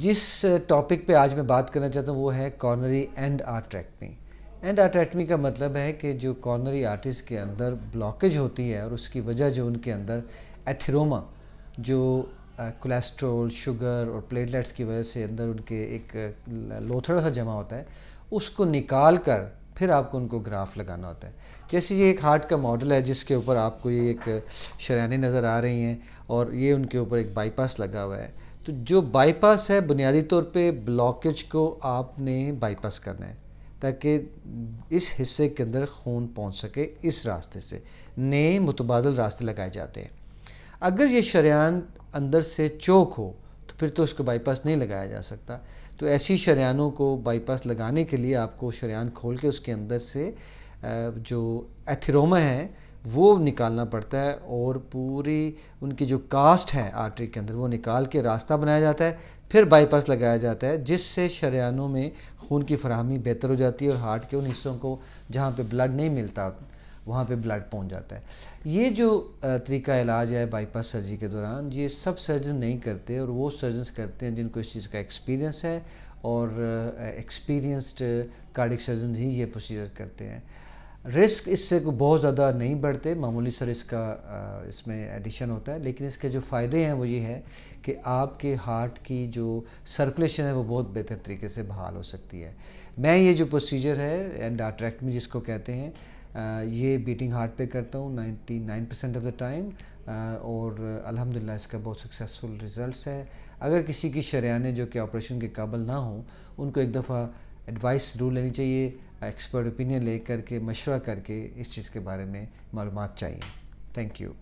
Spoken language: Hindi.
जिस टॉपिक पे आज मैं बात करना चाहता हूँ वो है coronary and atherectomy and atherectomy का मतलब है कि जो कॉर्नरी आर्टिस्ट के अंदर ब्लॉकेज होती है और उसकी वजह जो उनके अंदर एथिरोमा जो कोलेस्ट्रोल शुगर और प्लेटलेट्स की वजह से अंदर उनके एक लोथड़ा सा जमा होता है उसको निकाल कर फिर आपको उनको ग्राफ लगाना होता है जैसे ये एक हार्ट का मॉडल है जिसके ऊपर आपको ये एक शरियाने नज़र आ रही हैं और ये उनके ऊपर एक बाईपास लगा हुआ है तो जो बाईपास है बुनियादी तौर पे ब्लॉकेज को आपने बाईपास करना है ताकि इस हिस्से के अंदर खून पहुंच सके इस रास्ते से नए मुतबादल रास्ते लगाए जाते हैं अगर ये शरियान अंदर से चौक हो तो फिर तो उसको बाईपास नहीं लगाया जा सकता तो ऐसी शरियानों को बाईपास लगाने के लिए आपको शरियान खोल के उसके अंदर से जो एथिरोमा है वो निकालना पड़ता है और पूरी उनकी जो कास्ट है आर्टरी के अंदर वो निकाल के रास्ता बनाया जाता है फिर बाईपास लगाया जाता है जिससे शरियानों में खून की फरहमी बेहतर हो जाती है और हार्ट के उन हिस्सों को जहाँ पे ब्लड नहीं मिलता वहाँ पे ब्लड पहुँच जाता है ये जो तरीका इलाज है बाईपास सर्जरी के दौरान ये सब सर्जन नहीं करते और वो सर्जन करते हैं जिनको इस चीज़ का एक्सपीरियंस है और एक्सपीरियंस्ड कार्डिक सर्जन ही ये प्रोसीजर करते हैं रिस्क इससे बहुत ज़्यादा नहीं बढ़ते मामूली सर इसका इसमें एडिशन होता है लेकिन इसके जो फ़ायदे हैं वो ये है कि आपके हार्ट की जो सर्कुलेशन है वो बहुत बेहतर तरीके से बहाल हो सकती है मैं ये जो प्रोसीजर है एंड अट्रैक्ट में जिसको कहते हैं ये बीटिंग हार्ट पे करता हूँ 99 परसेंट ऑफ द टाइम और अल्हम्दुलिल्लाह इसका बहुत सक्सेसफुल रिजल्ट्स है अगर किसी की शरियाने जो कि ऑपरेशन के काबल ना हो उनको एक दफ़ा एडवाइस ज़रूर लेनी चाहिए एक्सपर्ट ओपिनियन ले करके मशवरा करके इस चीज़ के बारे में मालूम चाहिए थैंक यू